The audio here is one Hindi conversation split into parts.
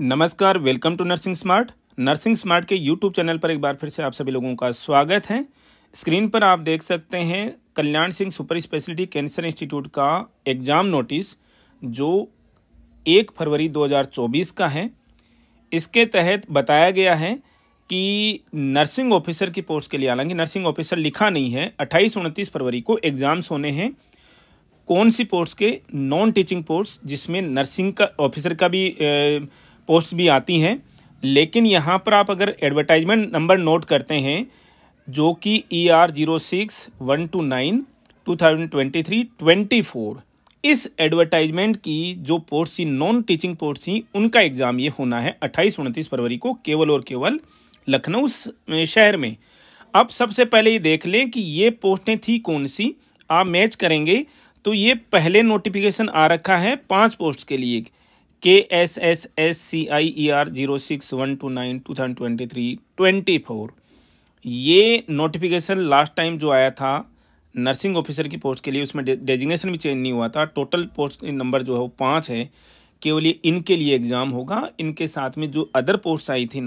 नमस्कार welcome to Nursing Smart Nursing Smart के यूट्यूब चैनल पर एक बार फिर से आप सभी लोगों का स्वागत है स्क्रीन पर आप देख सकते हैं Kalyan Singh super speciality cancer institute का एग्ज़ाम नोटिस जो एक फरवरी 2024 का है इसके तहत बताया गया है कि नर्सिंग ऑफिसर की पोस्ट के लिए हालांकि नर्सिंग ऑफिसर लिखा नहीं है अट्ठाईस उनतीस फरवरी को एग्ज़ाम्स होने हैं कौन सी पोस्ट के नॉन टीचिंग पोस्ट जिसमें नर्सिंग का ऑफिसर का भी ए, पोस्ट भी आती हैं लेकिन यहाँ पर आप अगर एडवर्टाइजमेंट नंबर नोट करते हैं जो कि E R zero six one two nine two thousand twenty three twenty four इस एडवर्टाइजमेंट की जो पोस्ट थी नॉन टीचिंग पोस्ट थी उनका एग्ज़ाम ये होना है अट्ठाईस उनतीस फरवरी को केवल और केवल लखनऊ शहर में अब सबसे पहले ये देख लें कि ये पोस्टें थी कौन सी आप मैच करेंगे तो ये पहले नोटिफिकेशन आ रखा है पांच पोस्ट के लिए K S S S C I E R zero six one two nine two thousand twenty three twenty four ये नोटिफिकेशन लास्ट टाइम जो आया था नर्सिंग ऑफिसर की पोस्ट के लिए उसमें डेजिग्नेशन भी चेंज नहीं हुआ था टोटल पोस्ट नंबर जो है वो पाँच है केवल ये इनके लिए एग्ज़ाम होगा इनके साथ में जो अदर पोस्ट आई थी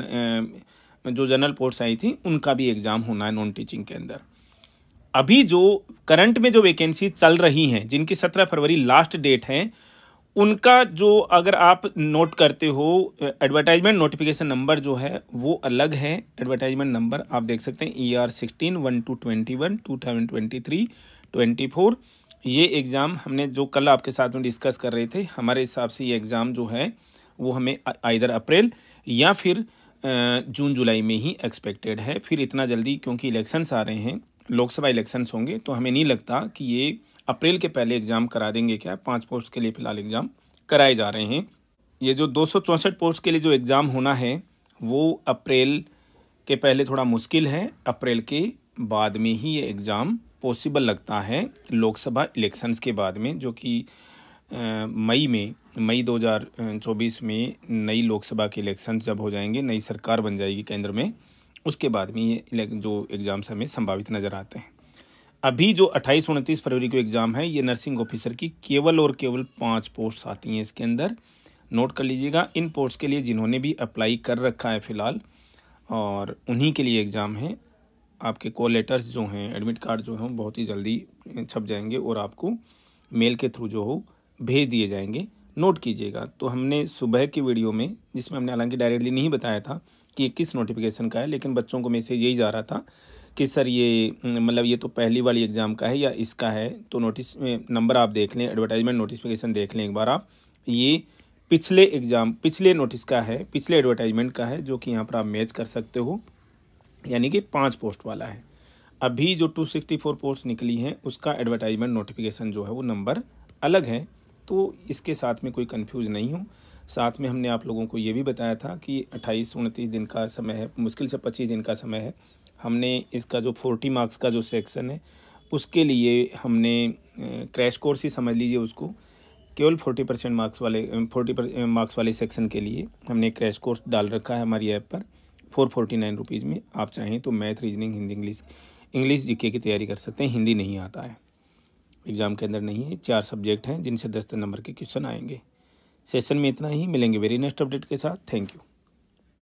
जो जनरल पोस्ट आई थी उनका भी एग्ज़ाम होना है नॉन टीचिंग के अंदर अभी जो करंट में जो वैकेंसी चल रही हैं जिनकी सत्रह फरवरी लास्ट डेट है उनका जो अगर आप नोट करते हो एडवर्टाइजमेंट नोटिफिकेशन नंबर जो है वो अलग है एडवर्टाइजमेंट नंबर आप देख सकते हैं E R sixteen one two twenty one two thousand twenty three twenty four ये एग्ज़ाम हमने जो कल आपके साथ में डिस्कस कर रहे थे हमारे हिसाब से ये एग्ज़ाम जो है वो हमें आइधर अप्रैल या फिर जून जुलाई में ही एक्सपेक्टेड है फिर इतना जल्दी क्योंकि इलेक्शंस आ रहे हैं लोकसभा इलेक्शंस होंगे तो हमें नहीं लगता कि ये अप्रैल के पहले एग्ज़ाम करा देंगे क्या पाँच पोस्ट के लिए फ़िलहाल एग्ज़ाम कराए जा रहे हैं ये जो दो पोस्ट के लिए जो एग्ज़ाम होना है वो अप्रैल के पहले थोड़ा मुश्किल है अप्रैल के बाद में ही ये एग्ज़ाम पॉसिबल लगता है लोकसभा इलेक्शंस के बाद में जो कि मई में मई 2024 में नई लोकसभा के इलेक्शन जब हो जाएंगे नई सरकार बन जाएगी केंद्र में उसके बाद में ये जो एग्ज़ाम्स हमें संभावित नज़र आते हैं अभी जो अट्ठाईस उनतीस फरवरी को एग्ज़ाम है ये नर्सिंग ऑफिसर की केवल और केवल पाँच पोस्ट आती हैं इसके अंदर नोट कर लीजिएगा इन पोस्ट के लिए जिन्होंने भी अप्लाई कर रखा है फ़िलहाल और उन्हीं के लिए एग्ज़ाम है आपके कॉल लेटर्स जो हैं एडमिट कार्ड जो हैं बहुत ही जल्दी छप जाएंगे और आपको मेल के थ्रू जो हो भेज दिए जाएंगे नोट कीजिएगा तो हमने सुबह की वीडियो में जिसमें हमने हालांकि डायरेक्टली नहीं बताया था कि किस नोटिफिकेशन का है लेकिन बच्चों को मैसेज यही जा रहा था कि सर ये मतलब ये तो पहली वाली एग्ज़ाम का है या इसका है तो नोटिस नंबर आप देख लें एडवर्टाइजमेंट नोटिफिकेशन देख लें एक बार आप ये पिछले एग्ज़ाम पिछले नोटिस का है पिछले एडवर्टाइजमेंट का है जो कि यहाँ पर आप मैच कर सकते हो यानी कि पाँच पोस्ट वाला है अभी जो टू सिक्सटी फोर पोस्ट निकली हैं उसका एडवर्टाइजमेंट नोटिफिकेशन जो है वो नंबर अलग है तो इसके साथ में कोई कन्फ्यूज़ नहीं हो साथ में हमने आप लोगों को ये भी बताया था कि अट्ठाईस उनतीस दिन का समय है मुश्किल से पच्चीस दिन का समय है हमने इसका जो फोर्टी मार्क्स का जो सेक्शन है उसके लिए हमने क्रैश कोर्स ही समझ लीजिए उसको केवल फोर्टी परसेंट मार्क्स वाले फोर्टी मार्क्स वाले सेक्शन के लिए हमने क्रैश कोर्स डाल रखा है हमारी ऐप पर फोर फोर्टी नाइन रुपीज़ में आप चाहें तो math reasoning Hindi English English जी की तैयारी कर सकते हैं हिंदी नहीं आता है एग्ज़ाम के अंदर नहीं है चार सब्जेक्ट हैं जिनसे दस नंबर के क्वेश्चन आएंगे सेशन में इतना ही मिलेंगे वेरी नेक्स्ट अपडेट के साथ थैंक यू